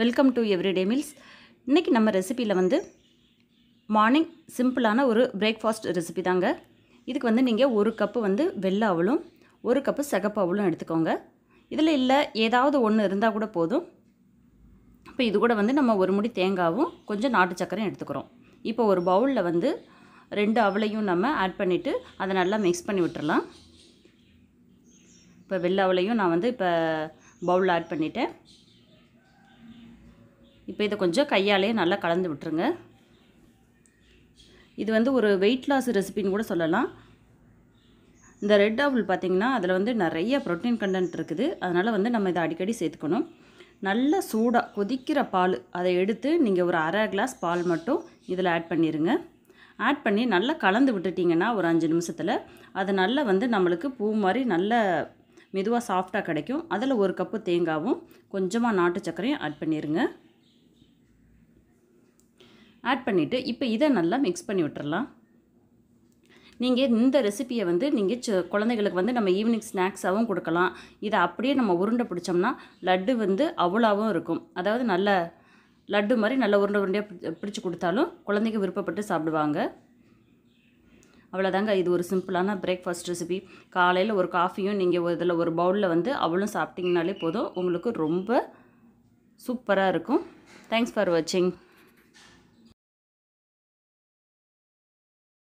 welcome to everyday meals இன்றைக்கி நம்ம ரெசிப்பியில் வந்து மார்னிங் சிம்பிளான ஒரு பிரேக்ஃபாஸ்ட் ரெசிபி தாங்க இதுக்கு வந்து நீங்கள் ஒரு கப்பு வந்து வெள்ளை அவளும் ஒரு கப்பு சகப்பு அவளும் எடுத்துக்கோங்க இதில் இல்லை ஏதாவது ஒன்று இருந்தால் கூட போதும் இப்போ இது கூட வந்து நம்ம ஒரு முடி தேங்காவும் கொஞ்சம் நாட்டு சக்கரையும் எடுத்துக்கிறோம் இப்போ ஒரு பவுலில் வந்து ரெண்டு அவளையும் நம்ம ஆட் பண்ணிவிட்டு அதை நல்லா மிக்ஸ் பண்ணி விட்டுறலாம் இப்போ வெள்ளை அவளையும் நான் வந்து இப்போ பவுலில் ஆட் பண்ணிவிட்டேன் இப்போ இதை கொஞ்சம் கையாலே நல்லா கலந்து விட்டுருங்க இது வந்து ஒரு வெயிட் லாஸ் ரெசிபின்னு கூட சொல்லலாம் இந்த ரெட் ஆப்பிள் பார்த்திங்கன்னா அதில் வந்து நிறைய ப்ரோட்டீன் கண்டென்ட் இருக்குது அதனால் வந்து நம்ம இதை அடிக்கடி சேர்த்துக்கணும் நல்ல சூடாக கொதிக்கிற பால் அதை எடுத்து நீங்கள் ஒரு அரை கிளாஸ் பால் மட்டும் இதில் ஆட் பண்ணிடுங்க ஆட் பண்ணி நல்லா கலந்து விட்டுட்டிங்கன்னா ஒரு அஞ்சு நிமிஷத்தில் அது நல்லா வந்து நம்மளுக்கு பூ மாதிரி நல்ல மெதுவாக சாஃப்டாக கிடைக்கும் அதில் ஒரு கப்பு தேங்காவும் கொஞ்சமாக நாட்டு சர்க்கரையும் ஆட் பண்ணிடுங்க ஆட் பண்ணிவிட்டு இப்போ இதை நல்லா மிக்ஸ் பண்ணி விட்டுறலாம் நீங்கள் இந்த ரெசிப்பியை வந்து நீங்கள் குழந்தைகளுக்கு வந்து நம்ம ஈவினிங் ஸ்நாக்ஸாகவும் கொடுக்கலாம் இதை அப்படியே நம்ம உருண்டை பிடிச்சோம்னா லட்டு வந்து அவ்வளோவும் இருக்கும் அதாவது நல்ல லட்டு மாதிரி நல்ல உருண்டை உருண்டையாக பிடிச்சி கொடுத்தாலும் குழந்தைங்க விருப்பப்பட்டு சாப்பிடுவாங்க அவ்வளோதாங்க இது ஒரு சிம்பிளான பிரேக்ஃபாஸ்ட் ரெசிபி காலையில் ஒரு காஃபியும் நீங்கள் இதில் ஒரு பவுலில் வந்து அவ்வளோ சாப்பிட்டிங்கனாலே போதும் உங்களுக்கு ரொம்ப சூப்பராக இருக்கும் தேங்க்ஸ் ஃபார் வாட்சிங்